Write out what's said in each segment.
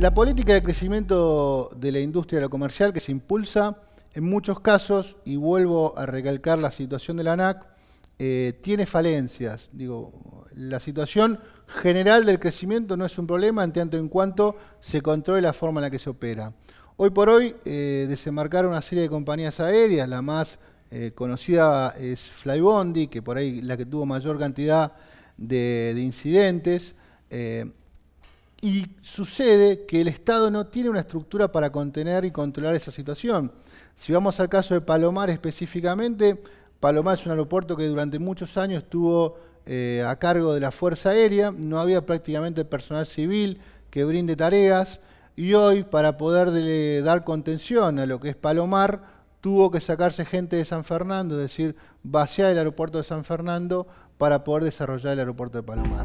la política de crecimiento de la industria aerocomercial que se impulsa, en muchos casos, y vuelvo a recalcar la situación de la ANAC, eh, tiene falencias. Digo, la situación general del crecimiento no es un problema en tanto en cuanto se controle la forma en la que se opera. Hoy por hoy eh, desembarcaron una serie de compañías aéreas, la más eh, conocida es Flybondi, que por ahí la que tuvo mayor cantidad de, incidentes. Y sucede que el Estado no tiene una estructura para contener y controlar esa situación. Si vamos al caso de Palomar específicamente, Palomar es un aeropuerto que durante muchos años estuvo eh, a cargo de la Fuerza Aérea, no había prácticamente personal civil que brinde tareas y hoy para poder dar contención a lo que es Palomar, tuvo que sacarse gente de San Fernando, es decir, vaciar el aeropuerto de San Fernando para poder desarrollar el aeropuerto de Palomar.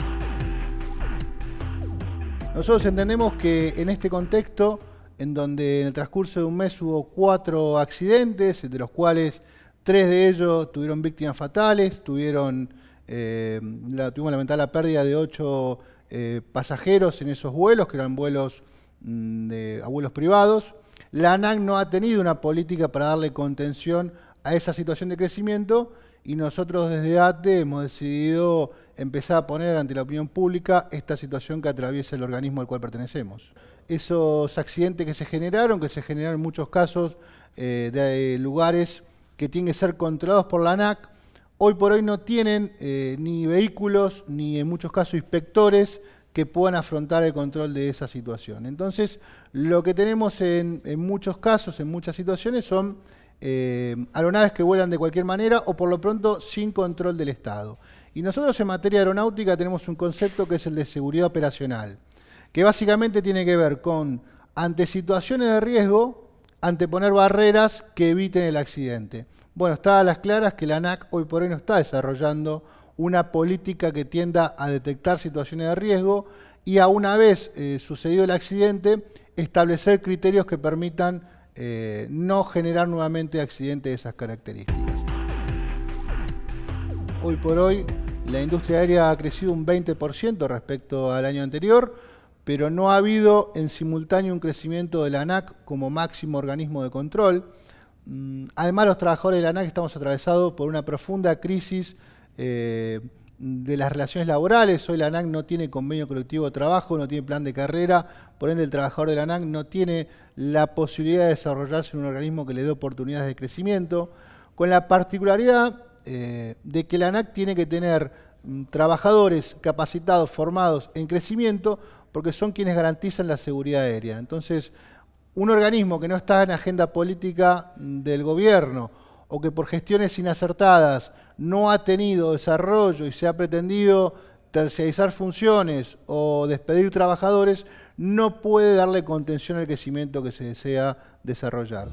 Nosotros entendemos que en este contexto, en donde en el transcurso de un mes hubo cuatro accidentes, entre los cuales tres de ellos tuvieron víctimas fatales, tuvieron, eh, la, tuvimos lamentar la pérdida de ocho eh, pasajeros en esos vuelos, que eran vuelos mm, de abuelos privados. La ANAC no ha tenido una política para darle contención a esa situación de crecimiento y nosotros desde ATE hemos decidido empezar a poner ante la opinión pública esta situación que atraviesa el organismo al cual pertenecemos. Esos accidentes que se generaron, que se generaron en muchos casos eh, de eh, lugares que tienen que ser controlados por la ANAC, hoy por hoy no tienen eh, ni vehículos ni en muchos casos inspectores que puedan afrontar el control de esa situación. Entonces, lo que tenemos en, muchos casos, en muchas situaciones, son eh, aeronaves que vuelan de cualquier manera o por lo pronto sin control del Estado. Y nosotros en materia aeronáutica tenemos un concepto que es el de seguridad operacional, que básicamente tiene que ver con, ante situaciones de riesgo, anteponer barreras que eviten el accidente. Bueno, está a las claras que la ANAC hoy por hoy no está desarrollando una política que tienda a detectar situaciones de riesgo y a una vez eh, sucedido el accidente, establecer criterios que permitan eh, no generar nuevamente accidentes de esas características. Hoy por hoy, la industria aérea ha crecido un 20% respecto al año anterior, pero no ha habido en simultáneo un crecimiento de la ANAC como máximo organismo de control. Mm, además, los trabajadores de la ANAC estamos atravesados por una profunda crisis eh, de las relaciones laborales. Hoy la ANAC no tiene convenio colectivo de trabajo, no tiene plan de carrera, por ende el trabajador de la ANAC no tiene la posibilidad de desarrollarse en un organismo que le dé oportunidades de crecimiento, con la particularidad eh, de que la ANAC tiene que tener mm, trabajadores capacitados, formados en crecimiento, porque son quienes garantizan la seguridad aérea. Entonces, un organismo que no está en agenda política mm, del gobierno, o que por gestiones inacertadas no ha tenido desarrollo y se ha pretendido terciarizar funciones o despedir trabajadores, no puede darle contención al crecimiento que se desea desarrollar.